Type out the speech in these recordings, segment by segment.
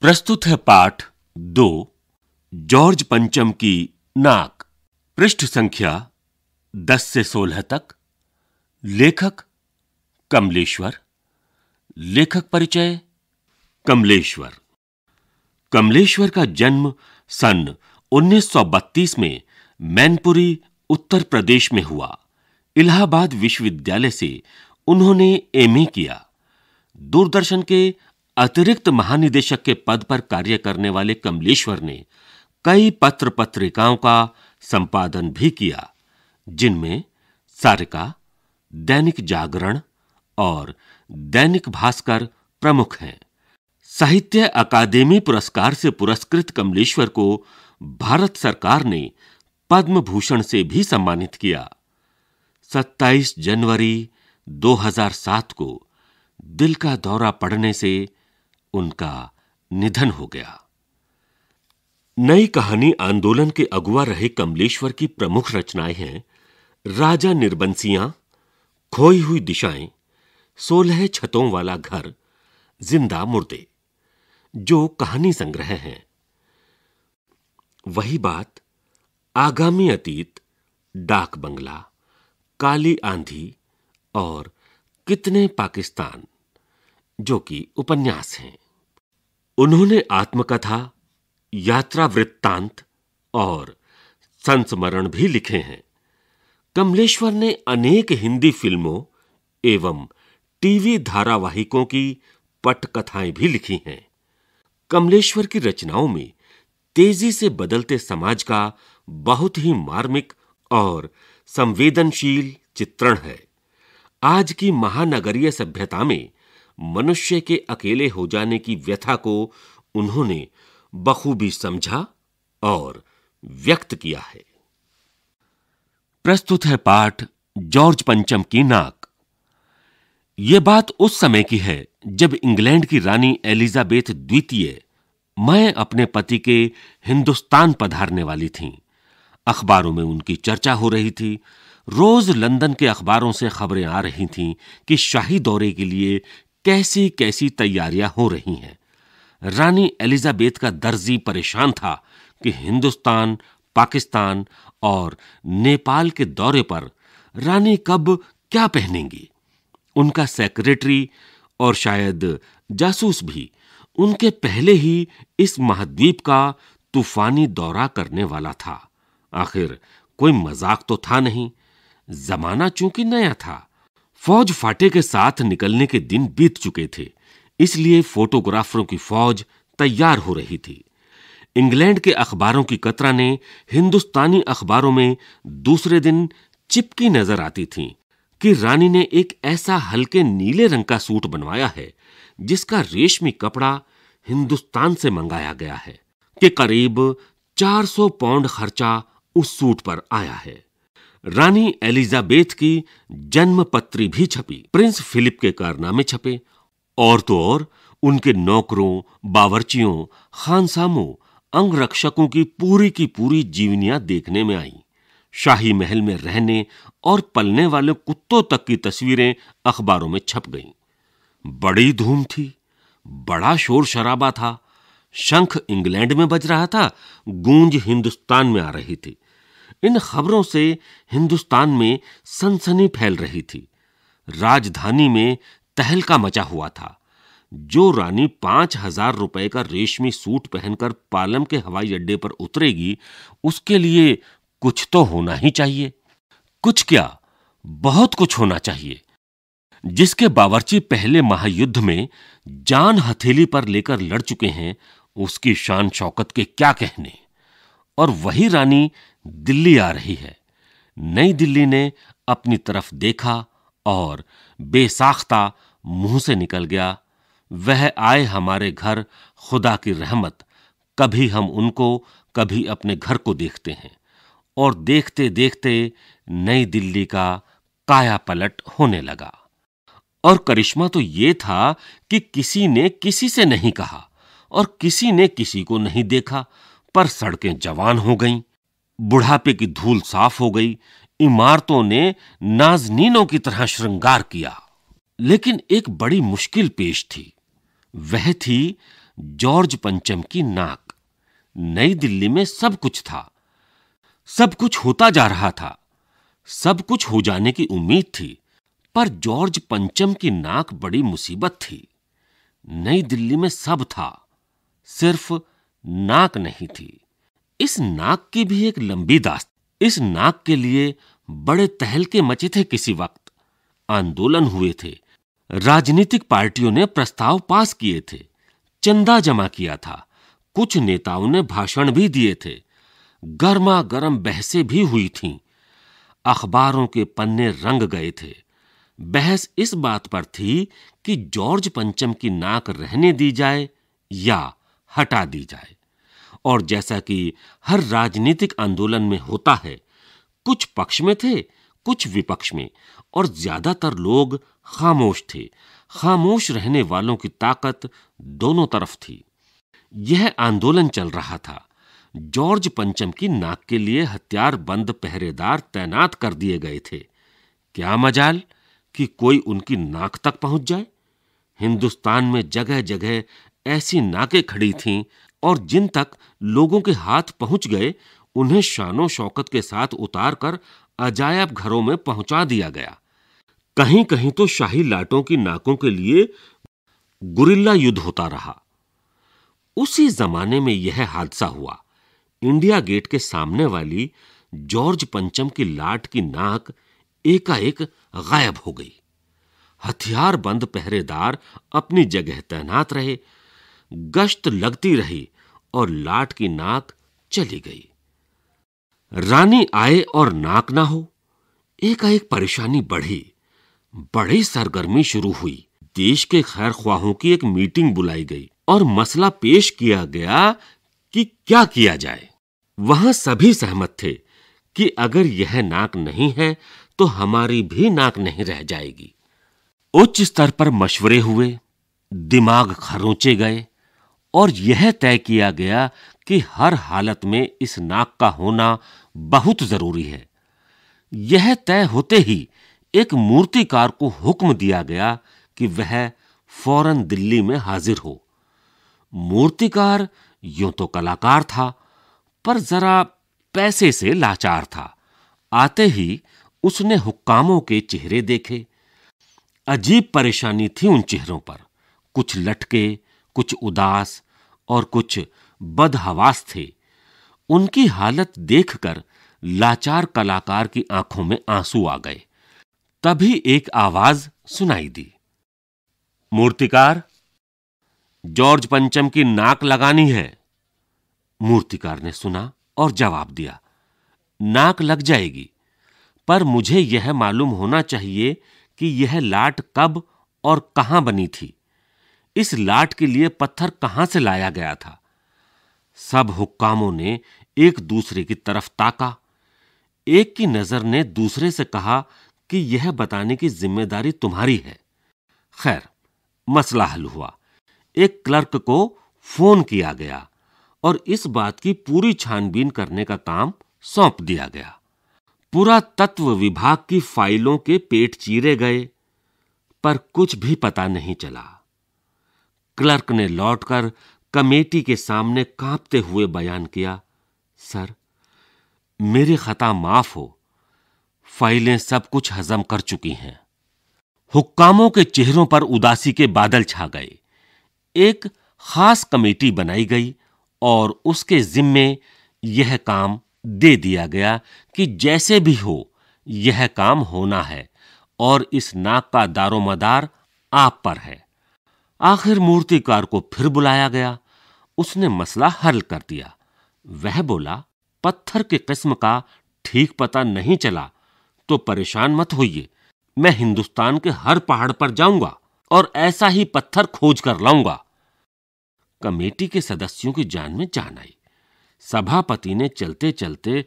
प्रस्तुत है पाठ दो जॉर्ज पंचम की नाक पृष्ठ संख्या दस से सोलह तक लेखक कमलेश्वर लेखक परिचय कमलेश्वर कमलेश्वर का जन्म सन 1932 में मैनपुरी उत्तर प्रदेश में हुआ इलाहाबाद विश्वविद्यालय से उन्होंने एमए किया दूरदर्शन के अतिरिक्त महानिदेशक के पद पर कार्य करने वाले कमलेश्वर ने कई पत्र पत्रिकाओं का संपादन भी किया जिनमें सारिका दैनिक जागरण और दैनिक भास्कर प्रमुख हैं साहित्य अकादमी पुरस्कार से पुरस्कृत कमलेश्वर को भारत सरकार ने पद्म भूषण से भी सम्मानित किया 27 जनवरी 2007 को दिल का दौरा पड़ने से उनका निधन हो गया नई कहानी आंदोलन के अगुआ रहे कमलेश्वर की प्रमुख रचनाएं हैं राजा निर्बंसियां खोई हुई दिशाएं सोलह छतों वाला घर जिंदा मुर्दे जो कहानी संग्रह हैं वही बात आगामी अतीत डाक बंगला काली आंधी और कितने पाकिस्तान जो कि उपन्यास हैं उन्होंने आत्मकथा यात्रा वृत्तांत और संस्मरण भी लिखे हैं कमलेश्वर ने अनेक हिंदी फिल्मों एवं टीवी धारावाहिकों की पटकथाएं भी लिखी हैं कमलेश्वर की रचनाओं में तेजी से बदलते समाज का बहुत ही मार्मिक और संवेदनशील चित्रण है आज की महानगरीय सभ्यता में मनुष्य के अकेले हो जाने की व्यथा को उन्होंने बखूबी समझा और व्यक्त किया है प्रस्तुत है पाठ जॉर्ज पंचम की नाक ये बात उस समय की है जब इंग्लैंड की रानी एलिजाबेथ द्वितीय मैं अपने पति के हिंदुस्तान पधारने वाली थी अखबारों में उनकी चर्चा हो रही थी रोज लंदन के अखबारों से खबरें आ रही थीं कि शाही दौरे के लिए कैसी कैसी तैयारियां हो रही हैं रानी एलिजाबेथ का दर्जी परेशान था कि हिंदुस्तान पाकिस्तान और नेपाल के दौरे पर रानी कब क्या पहनेंगी उनका सेक्रेटरी और शायद जासूस भी उनके पहले ही इस महाद्वीप का तूफानी दौरा करने वाला था आखिर कोई मजाक तो था नहीं जमाना चूंकि नया था फौज फाटे के साथ निकलने के दिन बीत चुके थे इसलिए फोटोग्राफरों की फौज तैयार हो रही थी इंग्लैंड के अखबारों की कतरा ने हिंदुस्तानी अखबारों में दूसरे दिन चिपकी नजर आती थी कि रानी ने एक ऐसा हल्के नीले रंग का सूट बनवाया है जिसका रेशमी कपड़ा हिंदुस्तान से मंगाया गया है कि करीब 400 पाउंड खर्चा उस सूट पर आया है रानी एलिजाबेथ की जन्म पत्री भी छपी प्रिंस फिलिप के कारनामे छपे और तो और उनके नौकरों बावर्चियों खानसामों अंगरक्षकों की पूरी की पूरी जीवनियां देखने में आईं शाही महल में रहने और पलने वाले कुत्तों तक की तस्वीरें अखबारों में छप गईं बड़ी धूम थी बड़ा शोर शराबा था शंख इंग्लैंड में बज रहा था गूंज हिंदुस्तान में आ रही थी इन खबरों से हिंदुस्तान में सनसनी फैल रही थी राजधानी में तहलका मचा हुआ था जो रानी पांच हजार रुपए का रेशमी सूट पहनकर पालम के हवाई अड्डे पर उतरेगी उसके लिए कुछ तो होना ही चाहिए कुछ क्या बहुत कुछ होना चाहिए जिसके बावर्ची पहले महायुद्ध में जान हथेली पर लेकर लड़ चुके हैं उसकी शान शौकत के क्या कहने और वही रानी दिल्ली आ रही है नई दिल्ली ने अपनी तरफ देखा और बेसाख्ता मुंह से निकल गया वह आए हमारे घर खुदा की रहमत कभी हम उनको कभी अपने घर को देखते हैं और देखते देखते नई दिल्ली का काया पलट होने लगा और करिश्मा तो ये था कि किसी ने किसी से नहीं कहा और किसी ने किसी को नहीं देखा पर सड़कें जवान हो गईं बुढ़ापे की धूल साफ हो गई इमारतों ने नाजनीनों की तरह श्रृंगार किया लेकिन एक बड़ी मुश्किल पेश थी वह थी जॉर्ज पंचम की नाक नई दिल्ली में सब कुछ था सब कुछ होता जा रहा था सब कुछ हो जाने की उम्मीद थी पर जॉर्ज पंचम की नाक बड़ी मुसीबत थी नई दिल्ली में सब था सिर्फ नाक नहीं थी इस नाक की भी एक लंबी दास्त इस नाक के लिए बड़े तहलके मचे थे किसी वक्त आंदोलन हुए थे राजनीतिक पार्टियों ने प्रस्ताव पास किए थे चंदा जमा किया था कुछ नेताओं ने भाषण भी दिए थे गर्मा गर्म बहसें भी हुई थीं अखबारों के पन्ने रंग गए थे बहस इस बात पर थी कि जॉर्ज पंचम की नाक रहने दी जाए या हटा दी जाए और जैसा कि हर राजनीतिक आंदोलन में होता है कुछ पक्ष में थे कुछ विपक्ष में और ज्यादातर लोग खामोश थे खामोश रहने वालों की ताकत दोनों तरफ थी यह आंदोलन चल रहा था जॉर्ज पंचम की नाक के लिए हथियार बंद पहरेदार तैनात कर दिए गए थे क्या मजाल कि कोई उनकी नाक तक पहुंच जाए हिंदुस्तान में जगह जगह ऐसी नाके खड़ी थीं और जिन तक लोगों के हाथ पहुंच गए उन्हें शानो शौकत के साथ उतार कर अजायब घरों में पहुंचा दिया गया कहीं कहीं तो शाही लाटों की नाकों के लिए गुरिल्ला युद्ध होता रहा उसी जमाने में यह हादसा हुआ इंडिया गेट के सामने वाली जॉर्ज पंचम की लाट की नाक एकाएक गायब हो गई हथियार बंद पहरेदार अपनी जगह तैनात रहे गश्त लगती रही और लाट की नाक चली गई रानी आए और नाक ना हो एकाएक परेशानी बढ़ी बड़ी सरगर्मी शुरू हुई देश के खैर ख्वाहों की एक मीटिंग बुलाई गई और मसला पेश किया गया कि क्या किया जाए वहां सभी सहमत थे कि अगर यह नाक नहीं है तो हमारी भी नाक नहीं रह जाएगी उच्च स्तर पर मशवरे हुए दिमाग खरोंचे गए और यह तय किया गया कि हर हालत में इस नाक का होना बहुत जरूरी है यह तय होते ही एक मूर्तिकार को हुक्म दिया गया कि वह फौरन दिल्ली में हाजिर हो मूर्तिकार यूं तो कलाकार था पर जरा पैसे से लाचार था आते ही उसने हुक्कामों के चेहरे देखे अजीब परेशानी थी उन चेहरों पर कुछ लटके कुछ उदास और कुछ बदहवास थे उनकी हालत देखकर लाचार कलाकार की आंखों में आंसू आ गए तभी एक आवाज सुनाई दी मूर्तिकार जॉर्ज पंचम की नाक लगानी है मूर्तिकार ने सुना और जवाब दिया नाक लग जाएगी पर मुझे यह मालूम होना चाहिए कि यह लाट कब और कहां बनी थी इस लाट के लिए पत्थर कहां से लाया गया था सब हुक्कामों ने एक दूसरे की तरफ ताका एक की नजर ने दूसरे से कहा कि यह बताने की जिम्मेदारी तुम्हारी है खैर मसला हल हुआ एक क्लर्क को फोन किया गया और इस बात की पूरी छानबीन करने का काम सौंप दिया गया पूरा तत्व विभाग की फाइलों के पेट चीरे गए पर कुछ भी पता नहीं चला क्लर्क ने लौटकर कमेटी के सामने कांपते हुए बयान किया सर मेरी खता माफ हो फाइलें सब कुछ हजम कर चुकी हैं हुक्कामों के चेहरों पर उदासी के बादल छा गए एक खास कमेटी बनाई गई और उसके जिम्मे यह काम दे दिया गया कि जैसे भी हो यह काम होना है और इस नाक का दारोमदार आप पर है आखिर मूर्तिकार को फिर बुलाया गया उसने मसला हल कर दिया वह बोला पत्थर की किस्म का ठीक पता नहीं चला तो परेशान मत होइए मैं हिंदुस्तान के हर पहाड़ पर जाऊंगा और ऐसा ही पत्थर खोज कर लाऊंगा कमेटी के सदस्यों की जान में जान आई सभापति ने चलते चलते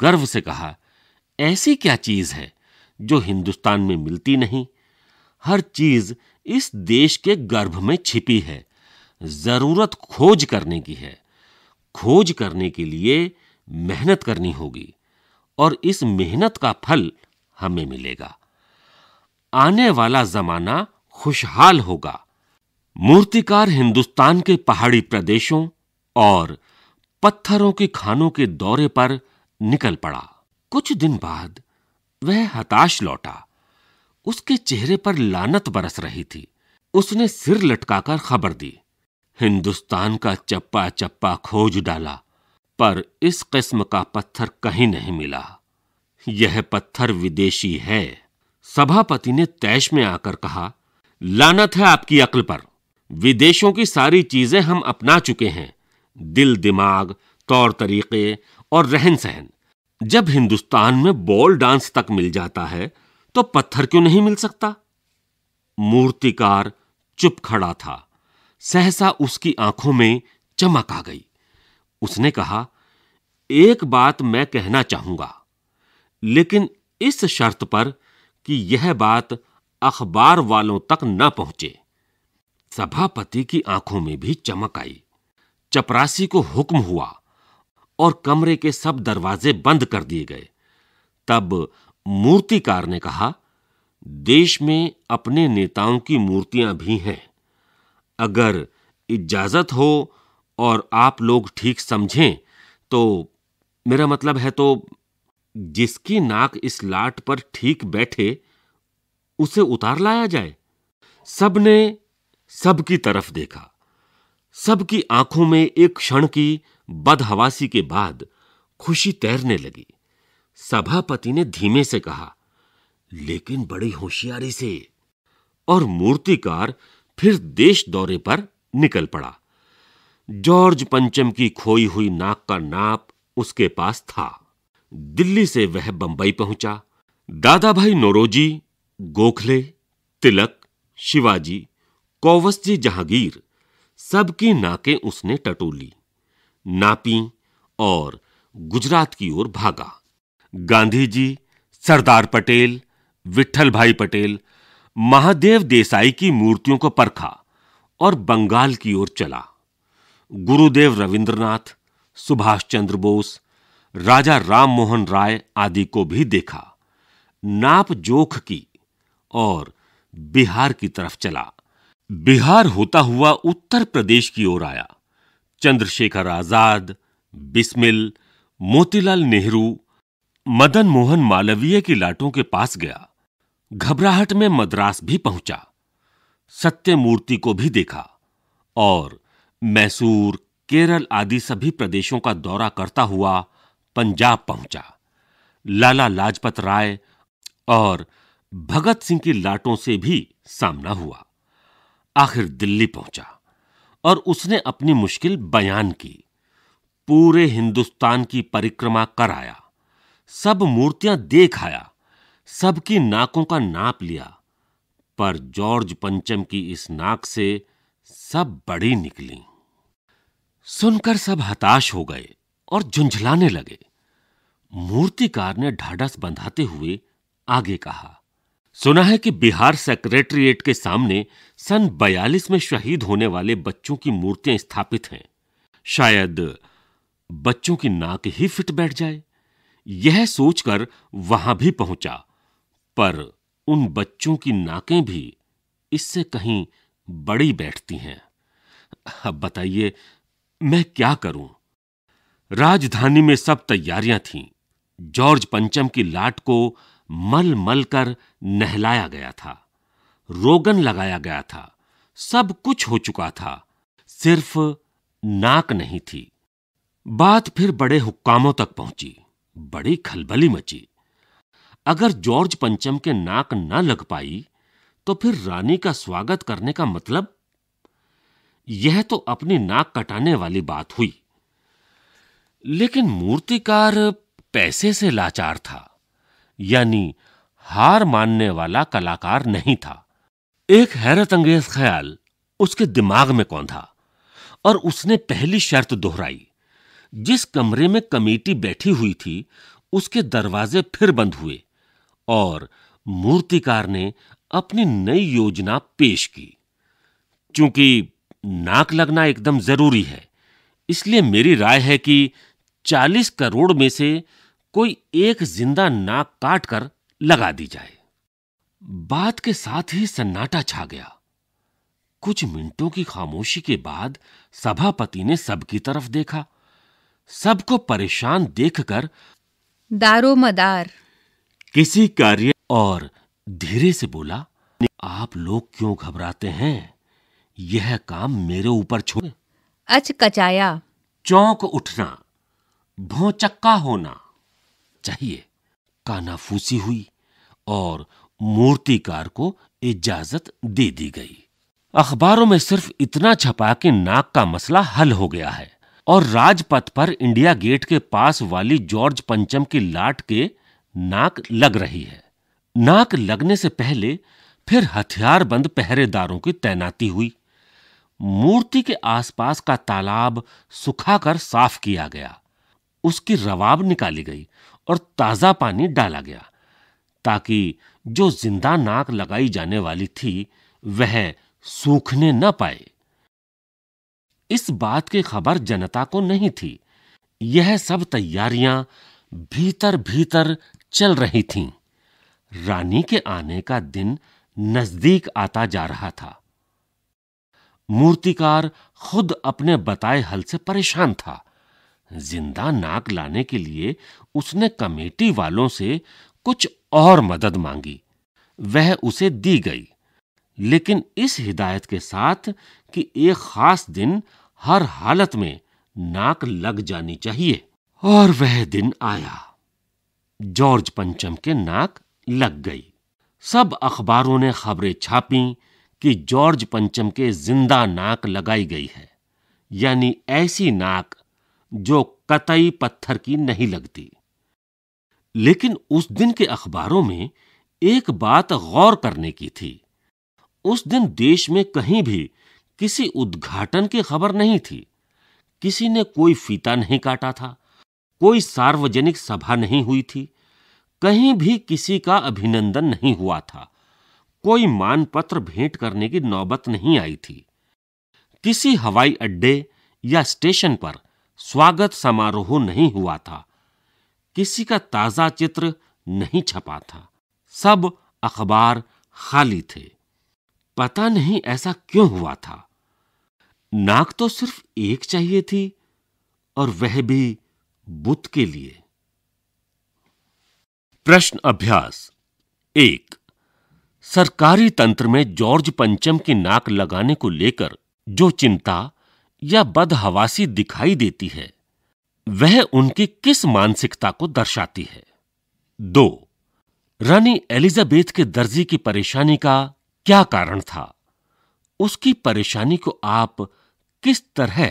गर्व से कहा ऐसी क्या चीज है जो हिंदुस्तान में मिलती नहीं हर चीज इस देश के गर्भ में छिपी है ज़रूरत खोज करने की है खोज करने के लिए मेहनत करनी होगी और इस मेहनत का फल हमें मिलेगा आने वाला जमाना खुशहाल होगा मूर्तिकार हिंदुस्तान के पहाड़ी प्रदेशों और पत्थरों की खानों के दौरे पर निकल पड़ा कुछ दिन बाद वह हताश लौटा उसके चेहरे पर लानत बरस रही थी उसने सिर लटकाकर खबर दी हिंदुस्तान का चप्पा चप्पा खोज डाला पर इस किस्म का पत्थर कहीं नहीं मिला यह पत्थर विदेशी है सभापति ने तैश में आकर कहा लानत है आपकी अक्ल पर विदेशों की सारी चीजें हम अपना चुके हैं दिल दिमाग तौर तरीके और रहन सहन जब हिंदुस्तान में बॉल डांस तक मिल जाता है तो पत्थर क्यों नहीं मिल सकता मूर्तिकार चुप खड़ा था सहसा उसकी आंखों में चमक आ गई उसने कहा एक बात मैं कहना चाहूंगा लेकिन इस शर्त पर कि यह बात अखबार वालों तक न पहुंचे सभापति की आंखों में भी चमक आई चपरासी को हुक्म हुआ और कमरे के सब दरवाजे बंद कर दिए गए तब मूर्तिकार ने कहा देश में अपने नेताओं की मूर्तियां भी हैं अगर इजाजत हो और आप लोग ठीक समझें तो मेरा मतलब है तो जिसकी नाक इस लाट पर ठीक बैठे उसे उतार लाया जाए सबने सबकी तरफ देखा सबकी आंखों में एक क्षण की बदहवासी के बाद खुशी तैरने लगी सभापति ने धीमे से कहा लेकिन बड़ी होशियारी से और मूर्तिकार फिर देश दौरे पर निकल पड़ा जॉर्ज पंचम की खोई हुई नाक का नाप उसके पास था दिल्ली से वह बंबई पहुंचा दादा भाई नोरोजी गोखले तिलक शिवाजी कौवस्जी जहांगीर सबकी नाकें उसने टटोली नापी और गुजरात की ओर भागा गांधी जी सरदार पटेल विठल भाई पटेल महादेव देसाई की मूर्तियों को परखा और बंगाल की ओर चला गुरुदेव रविंद्रनाथ सुभाष चंद्र बोस राजा राम मोहन राय आदि को भी देखा नाप जोख की और बिहार की तरफ चला बिहार होता हुआ उत्तर प्रदेश की ओर आया चंद्रशेखर आजाद बिस्मिल मोतीलाल नेहरू मदन मोहन मालवीय की लाटों के पास गया घबराहट में मद्रास भी पहुंचा सत्यमूर्ति को भी देखा और मैसूर केरल आदि सभी प्रदेशों का दौरा करता हुआ पंजाब पहुंचा लाला लाजपत राय और भगत सिंह की लाटों से भी सामना हुआ आखिर दिल्ली पहुंचा और उसने अपनी मुश्किल बयान की पूरे हिंदुस्तान की परिक्रमा कराया सब मूर्तियां देख आया सबकी नाकों का नाप लिया पर जॉर्ज पंचम की इस नाक से सब बड़ी निकली सुनकर सब हताश हो गए और झुंझलाने लगे मूर्तिकार ने ढाढ़स बंधाते हुए आगे कहा सुना है कि बिहार सेक्रेटरिएट के सामने सन 42 में शहीद होने वाले बच्चों की मूर्तियां स्थापित हैं शायद बच्चों की नाक ही फिट बैठ जाए यह सोचकर वहां भी पहुंचा पर उन बच्चों की नाकें भी इससे कहीं बड़ी बैठती हैं अब बताइए मैं क्या करूं राजधानी में सब तैयारियां थीं जॉर्ज पंचम की लाट को मल मल कर नहलाया गया था रोगन लगाया गया था सब कुछ हो चुका था सिर्फ नाक नहीं थी बात फिर बड़े हुक्कामों तक पहुंची बड़ी खलबली मची अगर जॉर्ज पंचम के नाक न ना लग पाई तो फिर रानी का स्वागत करने का मतलब यह तो अपनी नाक कटाने वाली बात हुई लेकिन मूर्तिकार पैसे से लाचार था यानी हार मानने वाला कलाकार नहीं था एक हैरत अंगेज ख्याल उसके दिमाग में कौंधा और उसने पहली शर्त दोहराई जिस कमरे में कमेटी बैठी हुई थी उसके दरवाजे फिर बंद हुए और मूर्तिकार ने अपनी नई योजना पेश की चूंकि नाक लगना एकदम जरूरी है इसलिए मेरी राय है कि चालीस करोड़ में से कोई एक जिंदा नाक काट कर लगा दी जाए बात के साथ ही सन्नाटा छा गया कुछ मिनटों की खामोशी के बाद सभापति ने सबकी तरफ देखा सबको परेशान देखकर दारोमदार किसी कार्य और धीरे से बोला आप लोग क्यों घबराते हैं यह काम मेरे ऊपर छोड़ अच कचाया चौंक उठना भौचक्का होना चाहिए कानाफूसी हुई और मूर्तिकार को इजाजत दे दी गई अखबारों में सिर्फ इतना छपा कि नाक का मसला हल हो गया है और राजपथ पर इंडिया गेट के पास वाली जॉर्ज पंचम की लाट के नाक लग रही है नाक लगने से पहले फिर हथियारबंद पहरेदारों की तैनाती हुई मूर्ति के आसपास का तालाब सुखाकर साफ किया गया उसकी रवाब निकाली गई और ताजा पानी डाला गया ताकि जो जिंदा नाक लगाई जाने वाली थी वह सूखने न पाए इस बात की खबर जनता को नहीं थी यह सब तैयारियां भीतर भीतर चल रही थीं। रानी के आने का दिन नजदीक आता जा रहा था मूर्तिकार खुद अपने बताए हल से परेशान था जिंदा नाक लाने के लिए उसने कमेटी वालों से कुछ और मदद मांगी वह उसे दी गई लेकिन इस हिदायत के साथ कि एक खास दिन हर हालत में नाक लग जानी चाहिए और वह दिन आया जॉर्ज पंचम के नाक लग गई सब अखबारों ने खबरें छापी कि जॉर्ज पंचम के जिंदा नाक लगाई गई है यानी ऐसी नाक जो कतई पत्थर की नहीं लगती लेकिन उस दिन के अखबारों में एक बात गौर करने की थी उस दिन देश में कहीं भी किसी उद्घाटन की खबर नहीं थी किसी ने कोई फीता नहीं काटा था कोई सार्वजनिक सभा नहीं हुई थी कहीं भी किसी का अभिनंदन नहीं हुआ था कोई मानपत्र भेंट करने की नौबत नहीं आई थी किसी हवाई अड्डे या स्टेशन पर स्वागत समारोह नहीं हुआ था किसी का ताज़ा चित्र नहीं छपा था सब अखबार खाली थे पता नहीं ऐसा क्यों हुआ था नाक तो सिर्फ एक चाहिए थी और वह भी बुत के लिए प्रश्न अभ्यास एक सरकारी तंत्र में जॉर्ज पंचम की नाक लगाने को लेकर जो चिंता या बदहवासी दिखाई देती है वह उनकी किस मानसिकता को दर्शाती है दो रानी एलिजाबेथ के दर्जी की परेशानी का क्या कारण था उसकी परेशानी को आप किस तरह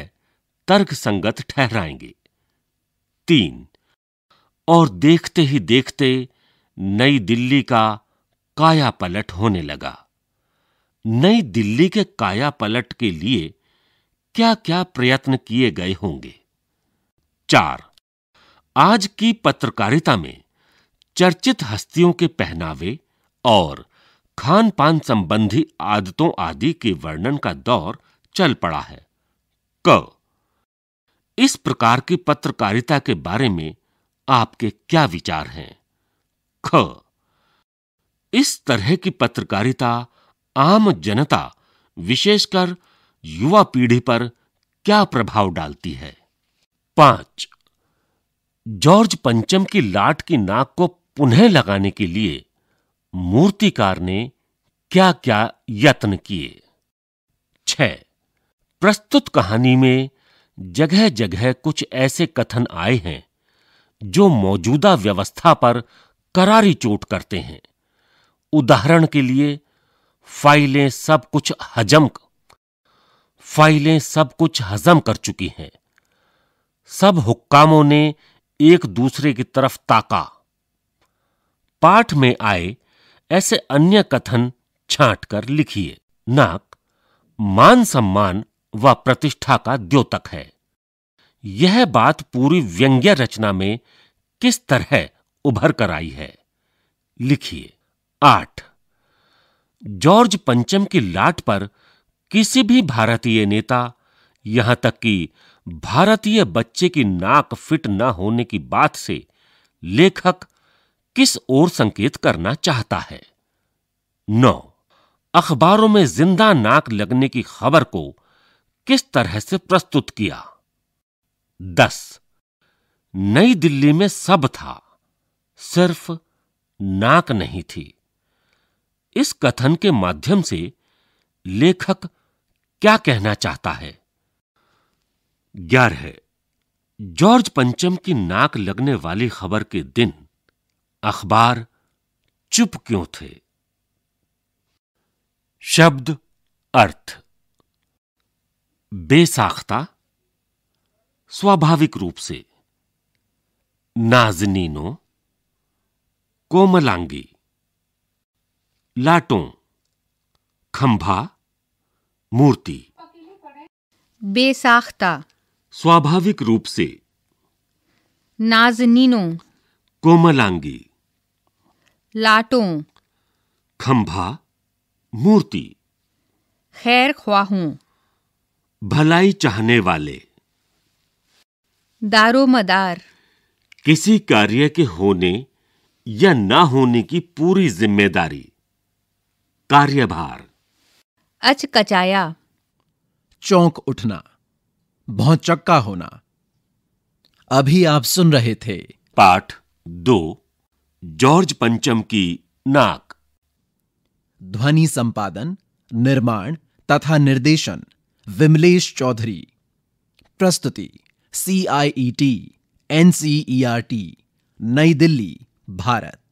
तर्क संगत ठहराएंगे तीन और देखते ही देखते नई दिल्ली का काया पलट होने लगा नई दिल्ली के काया पलट के लिए क्या क्या प्रयत्न किए गए होंगे चार आज की पत्रकारिता में चर्चित हस्तियों के पहनावे और खान पान संबंधी आदतों आदि के वर्णन का दौर चल पड़ा है क इस प्रकार की पत्रकारिता के बारे में आपके क्या विचार हैं ख इस तरह की पत्रकारिता आम जनता विशेषकर युवा पीढ़ी पर क्या प्रभाव डालती है पांच जॉर्ज पंचम की लाट की नाक को पुनः लगाने के लिए मूर्तिकार ने क्या क्या यत्न किए छ प्रस्तुत कहानी में जगह जगह कुछ ऐसे कथन आए हैं जो मौजूदा व्यवस्था पर करारी चोट करते हैं उदाहरण के लिए फाइलें सब कुछ हजम फाइलें सब कुछ हजम कर चुकी हैं सब हुक्कामों ने एक दूसरे की तरफ ताका पाठ में आए ऐसे अन्य कथन छांट कर लिखिए नाक मान सम्मान व प्रतिष्ठा का द्योतक है यह बात पूरी व्यंग्य रचना में किस तरह उभर कर आई है लिखिए आठ जॉर्ज पंचम की लाट पर किसी भी भारतीय नेता यहां तक कि भारतीय बच्चे की नाक फिट न होने की बात से लेखक किस ओर संकेत करना चाहता है नौ अखबारों में जिंदा नाक लगने की खबर को किस तरह से प्रस्तुत किया दस नई दिल्ली में सब था सिर्फ नाक नहीं थी इस कथन के माध्यम से लेखक क्या कहना चाहता है ग्यारह जॉर्ज पंचम की नाक लगने वाली खबर के दिन अखबार चुप क्यों थे शब्द अर्थ बेसाख्ता स्वाभाविक रूप से नाजनीनों कोमलांगी लाटों खंभा मूर्ति बेसाख्ता स्वाभाविक रूप से नाजनीनों कोमलांगी लाटों खंभा मूर्ति खैर ख्वाहू भलाई चाहने वाले दारोमदार किसी कार्य के होने या ना होने की पूरी जिम्मेदारी कार्यभार अचकचाया चौंक उठना भौचक्का होना अभी आप सुन रहे थे पाठ दो जॉर्ज पंचम की नाक ध्वनि संपादन निर्माण तथा निर्देशन विमलेश चौधरी प्रस्तुति C I E T N C E R T New Delhi Bharat